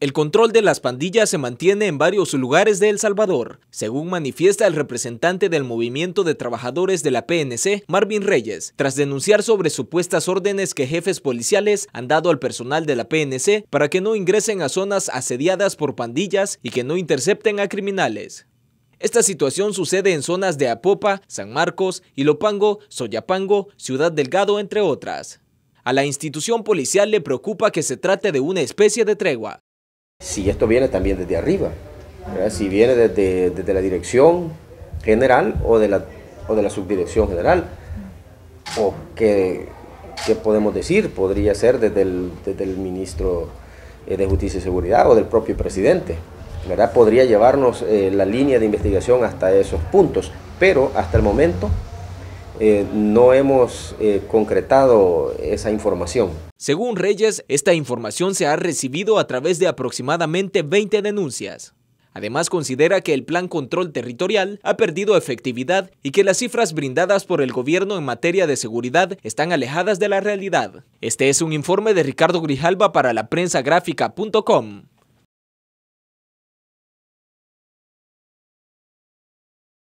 El control de las pandillas se mantiene en varios lugares de El Salvador, según manifiesta el representante del Movimiento de Trabajadores de la PNC, Marvin Reyes, tras denunciar sobre supuestas órdenes que jefes policiales han dado al personal de la PNC para que no ingresen a zonas asediadas por pandillas y que no intercepten a criminales. Esta situación sucede en zonas de Apopa, San Marcos, Ilopango, Soyapango, Ciudad Delgado, entre otras. A la institución policial le preocupa que se trate de una especie de tregua, si esto viene también desde arriba, si viene desde, la dirección general o de la, o de la subdirección general, o qué podemos decir, podría ser desde el, ministro eh, de Justicia y Seguridad o del propio presidente. ¿verdad? Podría llevarnos eh, la línea de investigación hasta esos puntos, pero hasta el momento eh, no hemos eh, concretado esa información. Según Reyes, esta información se ha recibido a través de aproximadamente 20 denuncias. Además, considera que el Plan Control Territorial ha perdido efectividad y que las cifras brindadas por el gobierno en materia de seguridad están alejadas de la realidad. Este es un informe de Ricardo Grijalba para la prensa gráfica.com.